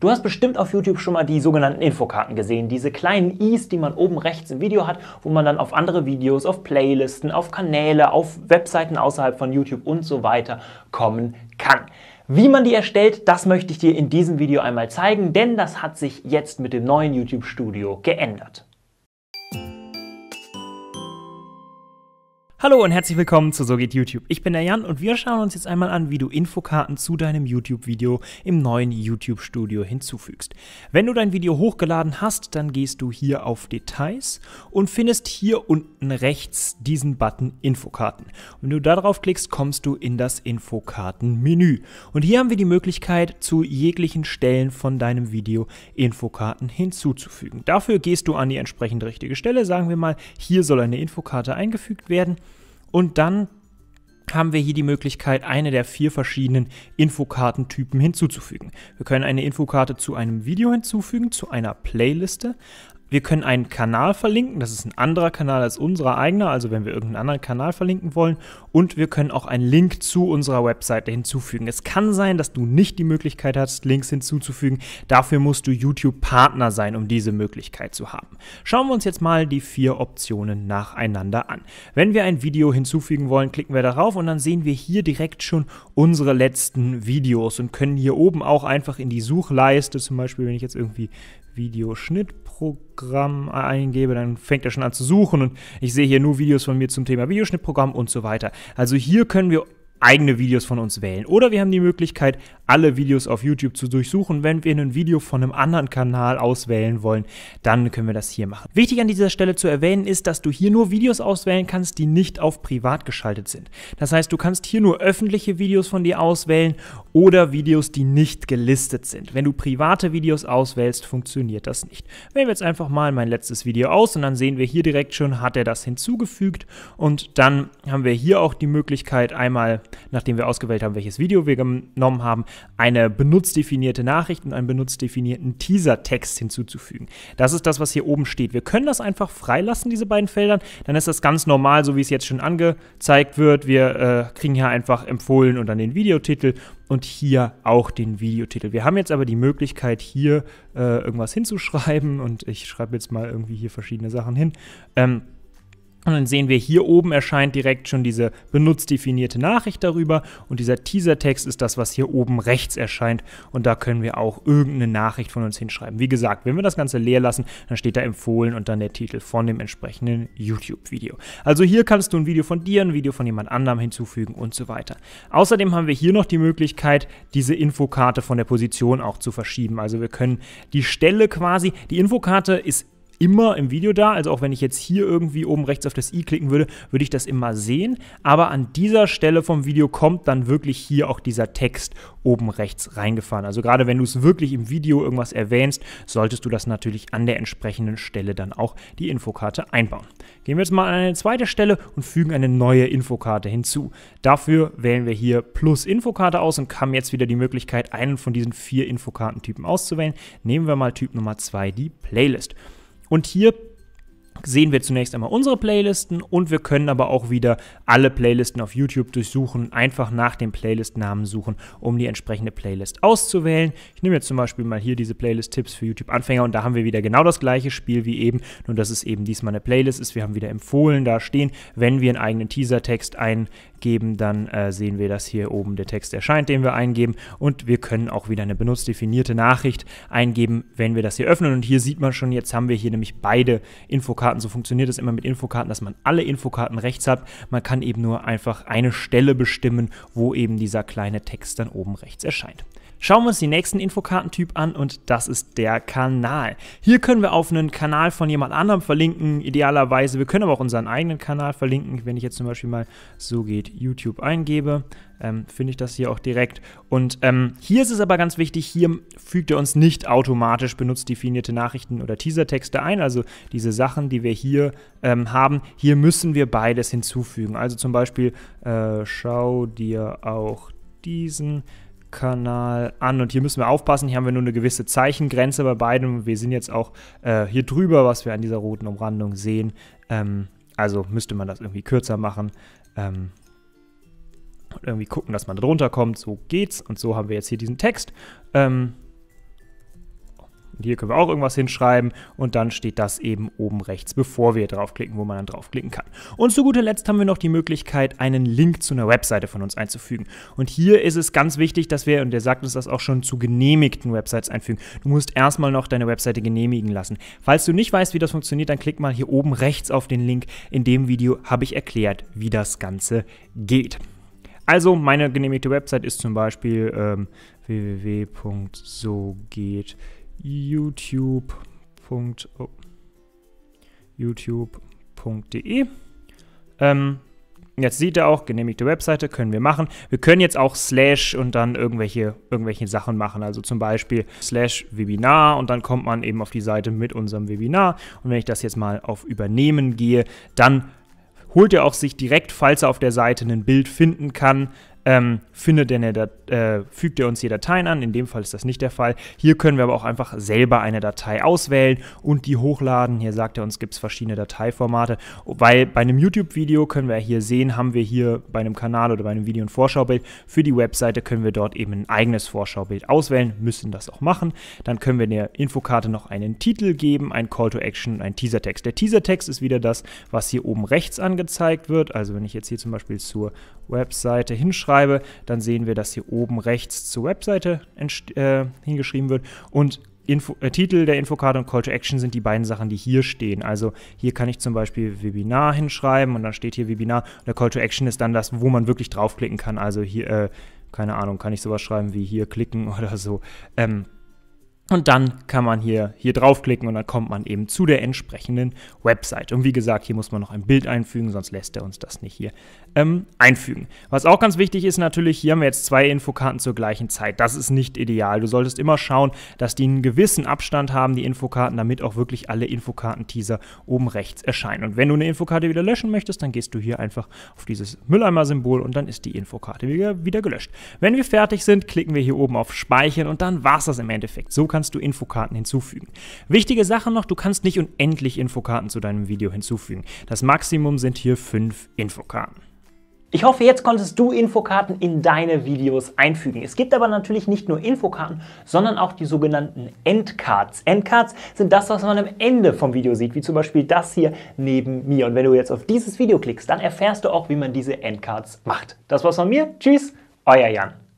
Du hast bestimmt auf YouTube schon mal die sogenannten Infokarten gesehen, diese kleinen I's, die man oben rechts im Video hat, wo man dann auf andere Videos, auf Playlisten, auf Kanäle, auf Webseiten außerhalb von YouTube und so weiter kommen kann. Wie man die erstellt, das möchte ich dir in diesem Video einmal zeigen, denn das hat sich jetzt mit dem neuen YouTube Studio geändert. Hallo und herzlich willkommen zu So geht YouTube. Ich bin der Jan und wir schauen uns jetzt einmal an, wie du Infokarten zu deinem YouTube-Video im neuen YouTube-Studio hinzufügst. Wenn du dein Video hochgeladen hast, dann gehst du hier auf Details und findest hier unten rechts diesen Button Infokarten. wenn du darauf klickst, kommst du in das Infokarten-Menü. Und hier haben wir die Möglichkeit, zu jeglichen Stellen von deinem Video Infokarten hinzuzufügen. Dafür gehst du an die entsprechend richtige Stelle. Sagen wir mal, hier soll eine Infokarte eingefügt werden. Und dann haben wir hier die Möglichkeit, eine der vier verschiedenen Infokartentypen hinzuzufügen. Wir können eine Infokarte zu einem Video hinzufügen, zu einer Playliste, wir können einen Kanal verlinken, das ist ein anderer Kanal als unser eigener, also wenn wir irgendeinen anderen Kanal verlinken wollen. Und wir können auch einen Link zu unserer Webseite hinzufügen. Es kann sein, dass du nicht die Möglichkeit hast, Links hinzuzufügen. Dafür musst du YouTube-Partner sein, um diese Möglichkeit zu haben. Schauen wir uns jetzt mal die vier Optionen nacheinander an. Wenn wir ein Video hinzufügen wollen, klicken wir darauf und dann sehen wir hier direkt schon unsere letzten Videos und können hier oben auch einfach in die Suchleiste, zum Beispiel wenn ich jetzt irgendwie Videoschnittprogramm eingebe, dann fängt er schon an zu suchen und ich sehe hier nur Videos von mir zum Thema Videoschnittprogramm und so weiter. Also hier können wir eigene Videos von uns wählen. Oder wir haben die Möglichkeit, alle Videos auf YouTube zu durchsuchen. Wenn wir ein Video von einem anderen Kanal auswählen wollen, dann können wir das hier machen. Wichtig an dieser Stelle zu erwähnen ist, dass du hier nur Videos auswählen kannst, die nicht auf privat geschaltet sind. Das heißt, du kannst hier nur öffentliche Videos von dir auswählen oder Videos, die nicht gelistet sind. Wenn du private Videos auswählst, funktioniert das nicht. Wählen wir jetzt einfach mal mein letztes Video aus und dann sehen wir hier direkt schon, hat er das hinzugefügt und dann haben wir hier auch die Möglichkeit einmal, nachdem wir ausgewählt haben, welches Video wir genommen haben, eine benutzdefinierte Nachricht und einen benutzdefinierten Teasertext hinzuzufügen. Das ist das, was hier oben steht. Wir können das einfach freilassen, diese beiden Felder. Dann ist das ganz normal, so wie es jetzt schon angezeigt wird. Wir äh, kriegen hier einfach empfohlen und dann den Videotitel und hier auch den Videotitel. Wir haben jetzt aber die Möglichkeit, hier äh, irgendwas hinzuschreiben und ich schreibe jetzt mal irgendwie hier verschiedene Sachen hin. Ähm, und dann sehen wir hier oben erscheint direkt schon diese benutzdefinierte Nachricht darüber und dieser Teasertext ist das, was hier oben rechts erscheint und da können wir auch irgendeine Nachricht von uns hinschreiben. Wie gesagt, wenn wir das Ganze leer lassen, dann steht da empfohlen und dann der Titel von dem entsprechenden YouTube-Video. Also hier kannst du ein Video von dir, ein Video von jemand anderem hinzufügen und so weiter. Außerdem haben wir hier noch die Möglichkeit, diese Infokarte von der Position auch zu verschieben. Also wir können die Stelle quasi, die Infokarte ist immer im Video da. Also auch wenn ich jetzt hier irgendwie oben rechts auf das i klicken würde, würde ich das immer sehen. Aber an dieser Stelle vom Video kommt dann wirklich hier auch dieser Text oben rechts reingefahren. Also gerade wenn du es wirklich im Video irgendwas erwähnst, solltest du das natürlich an der entsprechenden Stelle dann auch die Infokarte einbauen. Gehen wir jetzt mal an eine zweite Stelle und fügen eine neue Infokarte hinzu. Dafür wählen wir hier Plus Infokarte aus und haben jetzt wieder die Möglichkeit, einen von diesen vier Infokartentypen auszuwählen. Nehmen wir mal Typ Nummer 2, die Playlist. Und hier sehen wir zunächst einmal unsere Playlisten und wir können aber auch wieder alle Playlisten auf YouTube durchsuchen, einfach nach dem Playlist-Namen suchen, um die entsprechende Playlist auszuwählen. Ich nehme jetzt zum Beispiel mal hier diese Playlist Tipps für YouTube-Anfänger und da haben wir wieder genau das gleiche Spiel wie eben, nur dass es eben diesmal eine Playlist ist. Wir haben wieder empfohlen da stehen. Wenn wir einen eigenen Teasertext eingeben, dann äh, sehen wir, dass hier oben der Text erscheint, den wir eingeben und wir können auch wieder eine benutzdefinierte Nachricht eingeben, wenn wir das hier öffnen und hier sieht man schon, jetzt haben wir hier nämlich beide Infokarten Infokarten, so funktioniert es immer mit Infokarten, dass man alle Infokarten rechts hat. Man kann eben nur einfach eine Stelle bestimmen, wo eben dieser kleine Text dann oben rechts erscheint. Schauen wir uns den nächsten Infokartentyp an und das ist der Kanal. Hier können wir auf einen Kanal von jemand anderem verlinken, idealerweise. Wir können aber auch unseren eigenen Kanal verlinken. Wenn ich jetzt zum Beispiel mal so geht YouTube eingebe, ähm, finde ich das hier auch direkt. Und ähm, hier ist es aber ganz wichtig, hier fügt er uns nicht automatisch benutzt definierte Nachrichten oder Teasertexte ein. Also diese Sachen, die wir hier ähm, haben, hier müssen wir beides hinzufügen. Also zum Beispiel, äh, schau dir auch diesen Kanal an. Und hier müssen wir aufpassen, hier haben wir nur eine gewisse Zeichengrenze bei beidem. Wir sind jetzt auch äh, hier drüber, was wir an dieser roten Umrandung sehen. Ähm, also müsste man das irgendwie kürzer machen. Ähm, und irgendwie gucken, dass man drunter kommt. So geht's. Und so haben wir jetzt hier diesen Text. Ähm, und hier können wir auch irgendwas hinschreiben und dann steht das eben oben rechts, bevor wir draufklicken, wo man dann draufklicken kann. Und zu guter Letzt haben wir noch die Möglichkeit, einen Link zu einer Webseite von uns einzufügen. Und hier ist es ganz wichtig, dass wir, und der sagt uns das auch schon, zu genehmigten Websites einfügen. Du musst erstmal noch deine Webseite genehmigen lassen. Falls du nicht weißt, wie das funktioniert, dann klick mal hier oben rechts auf den Link. In dem Video habe ich erklärt, wie das Ganze geht. Also meine genehmigte Website ist zum Beispiel ähm, www.sogeht.com YouTube.de. Ähm, jetzt sieht er auch, genehmigte Webseite, können wir machen. Wir können jetzt auch Slash und dann irgendwelche, irgendwelche Sachen machen. Also zum Beispiel Slash Webinar und dann kommt man eben auf die Seite mit unserem Webinar. Und wenn ich das jetzt mal auf Übernehmen gehe, dann holt er auch sich direkt, falls er auf der Seite ein Bild finden kann, ähm, findet er äh, fügt er uns hier Dateien an. In dem Fall ist das nicht der Fall. Hier können wir aber auch einfach selber eine Datei auswählen und die hochladen. Hier sagt er uns, gibt es verschiedene Dateiformate. Weil bei einem YouTube-Video können wir hier sehen, haben wir hier bei einem Kanal oder bei einem Video ein Vorschaubild. Für die Webseite können wir dort eben ein eigenes Vorschaubild auswählen, müssen das auch machen. Dann können wir der Infokarte noch einen Titel geben, ein Call to Action und einen Teasertext. Der Teasertext ist wieder das, was hier oben rechts angezeigt wird. Also wenn ich jetzt hier zum Beispiel zur Webseite hinschreibe, schreibe, dann sehen wir, dass hier oben rechts zur Webseite äh, hingeschrieben wird und Info, äh, Titel der Infokarte und Call to Action sind die beiden Sachen, die hier stehen. Also hier kann ich zum Beispiel Webinar hinschreiben und dann steht hier Webinar. Und der Call to Action ist dann das, wo man wirklich draufklicken kann. Also hier, äh, keine Ahnung, kann ich sowas schreiben wie hier klicken oder so. Ähm, und dann kann man hier, hier draufklicken und dann kommt man eben zu der entsprechenden Website. Und wie gesagt, hier muss man noch ein Bild einfügen, sonst lässt er uns das nicht hier ähm, einfügen. Was auch ganz wichtig ist natürlich, hier haben wir jetzt zwei Infokarten zur gleichen Zeit. Das ist nicht ideal. Du solltest immer schauen, dass die einen gewissen Abstand haben, die Infokarten, damit auch wirklich alle Infokarten-Teaser oben rechts erscheinen. Und wenn du eine Infokarte wieder löschen möchtest, dann gehst du hier einfach auf dieses Mülleimer-Symbol und dann ist die Infokarte wieder, wieder gelöscht. Wenn wir fertig sind, klicken wir hier oben auf Speichern und dann war es das im Endeffekt. So kann kannst du Infokarten hinzufügen. Wichtige Sache noch, du kannst nicht unendlich Infokarten zu deinem Video hinzufügen. Das Maximum sind hier fünf Infokarten. Ich hoffe, jetzt konntest du Infokarten in deine Videos einfügen. Es gibt aber natürlich nicht nur Infokarten, sondern auch die sogenannten Endcards. Endcards sind das, was man am Ende vom Video sieht, wie zum Beispiel das hier neben mir. Und wenn du jetzt auf dieses Video klickst, dann erfährst du auch, wie man diese Endcards macht. Das war's von mir. Tschüss, euer Jan.